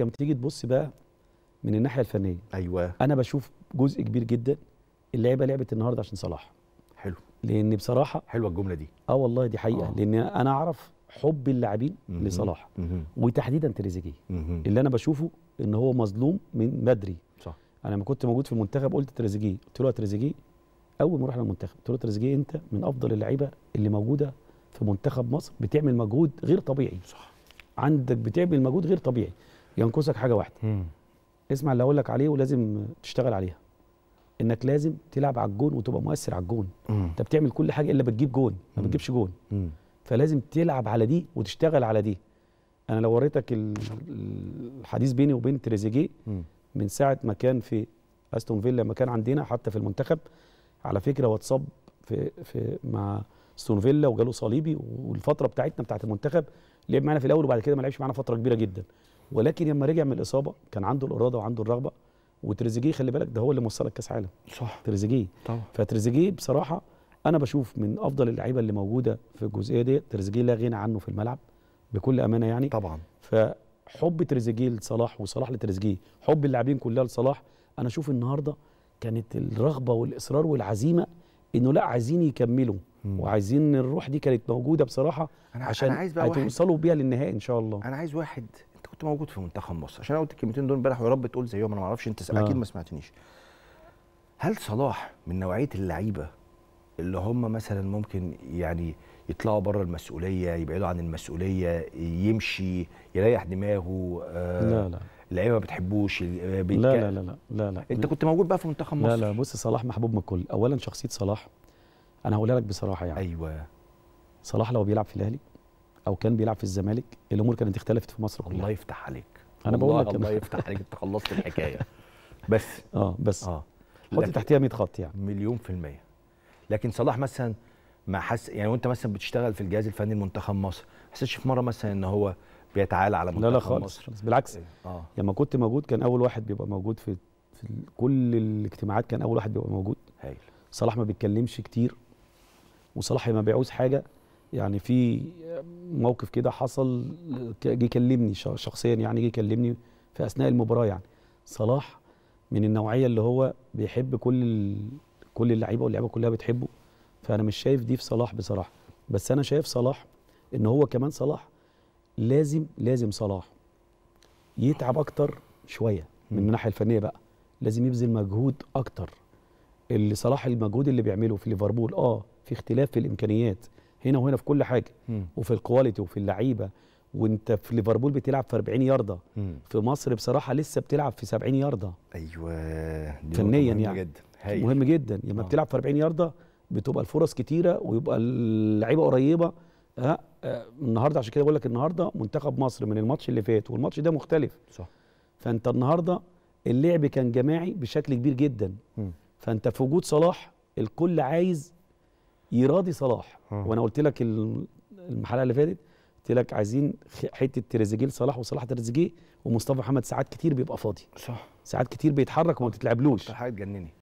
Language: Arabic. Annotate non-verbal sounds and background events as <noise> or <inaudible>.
لما تيجي تبص بقى من الناحيه الفنيه ايوه انا بشوف جزء كبير جدا اللعيبه لعبت النهارده عشان صلاح حلو لان بصراحه حلوه الجمله دي اه والله دي حقيقه آه. لان انا اعرف حب اللاعبين لصلاح وتحديدا تريزيجيه اللي انا بشوفه ان هو مظلوم من بدري صح انا لما كنت موجود في المنتخب قلت تريزيجيه قلت له تريزيجيه اول ما رحنا المنتخب قلت له تريزيجيه انت من افضل اللعيبه اللي موجوده في منتخب مصر بتعمل مجهود غير طبيعي صح عندك بتعمل مجهود غير طبيعي ينقصك حاجه واحده مم. اسمع اللي هقول لك عليه ولازم تشتغل عليها انك لازم تلعب على الجون وتبقى مؤثر على الجون انت بتعمل كل حاجه الا بتجيب جون ما بتجيبش جون مم. فلازم تلعب على دي وتشتغل على دي انا لو وريتك الحديث بيني وبين تريزيجيه من ساعه ما كان في استون فيلا ما كان عندنا حتى في المنتخب على فكره هو في في مع استون فيلا وجاله صليبي والفتره بتاعتنا بتاعت المنتخب لعب معانا في الاول وبعد كده ما لعبش معانا فتره كبيره جدا ولكن لما رجع من الاصابه كان عنده الاراده وعنده الرغبه وتريزيجيه خلي بالك ده هو اللي موصلك كاس عالم صح تريزيجيه طبعا فتريزيجيه بصراحه انا بشوف من افضل اللعيبه اللي موجوده في الجزئيه دي تريزيجيه لا غنى عنه في الملعب بكل امانه يعني طبعا فحب تريزيجيه لصلاح وصلاح لتريزيجيه حب اللاعبين كلها لصلاح انا اشوف النهارده كانت الرغبه والاصرار والعزيمه انه لا عايزين يكملوا مم. وعايزين الروح دي كانت موجوده بصراحه أنا عشان أنا عايز بقى هتوصلوا بيها للنهائي ان شاء الله انا عايز واحد موجود في منتخب مصر عشان قلت الكلمتين دول امبارح ويا رب تقول زيهم انا ما اعرفش انت آه. اكيد ما سمعتنيش هل صلاح من نوعيه اللعيبه اللي هم مثلا ممكن يعني يطلعوا بره المسؤوليه يبعدوا عن المسؤوليه يمشي يريح دماغه آه لا لا اللعيبه ما بتحبوش آه، لا, لا لا لا لا لا انت كنت موجود بقى في منتخب مصر لا لا بص صلاح محبوب من الكل اولا شخصيه صلاح انا هقولها لك بصراحه يعني ايوه صلاح لو بيلعب في الاهلي او كان بيلعب في الزمالك الامور كانت اختلفت في مصر كلها الله يفتح عليك انا بقول لك الله يفتح عليك انت خلصت الحكايه <laughs> بس اه بس اه حط تحتيها 100 خط يعني مليون في الميه لكن صلاح مثلا ما حس يعني وانت مثلا بتشتغل في الجهاز الفني لمنتخب مصر ما حسيتش في مره مثلا ان هو بيتعالى على منتخب لا لا خالص مصر بالعكس إيه. آه. لما كنت موجود كان اول واحد بيبقى موجود في في كل الاجتماعات كان اول واحد بيبقى موجود هايل صلاح ما بيتكلمش كتير وصلاح ما بيعوز حاجه يعني في موقف كده حصل جه كلمني شخصيا يعني جه كلمني في اثناء المباراه يعني صلاح من النوعيه اللي هو بيحب كل كل اللعيبه واللعيبه كلها بتحبه فانا مش شايف دي في صلاح بصراحه بس انا شايف صلاح ان هو كمان صلاح لازم لازم صلاح يتعب اكتر شويه من الناحيه الفنيه بقى لازم يبذل مجهود اكتر اللي صلاح المجهود اللي بيعمله في ليفربول اه في اختلاف في الامكانيات هنا وهنا في كل حاجه وفي الكواليتي وفي اللعيبه وانت في ليفربول بتلعب في 40 يارده في مصر بصراحه لسه بتلعب في 70 يارده ايوه فنيا يعني جدا مهم جدا لما آه. بتلعب في 40 يارده بتبقى الفرص كتيره ويبقى اللعيبه قريبه ها آه،, آه النهارده عشان كده بقول لك النهارده منتخب مصر من الماتش اللي فات والماتش ده مختلف صح فانت النهارده اللعب كان جماعي بشكل كبير جدا م. فانت في وجود صلاح الكل عايز يراضي صلاح آه. وانا قلت لك الحلقه اللي فاتت قلت لك عايزين حته تريزيجيه لصلاح وصلاح تريزيجيه ومصطفى محمد ساعات كتير بيبقى فاضي صح ساعات كتير بيتحرك وما بتتلعبلوش حاجه تجنني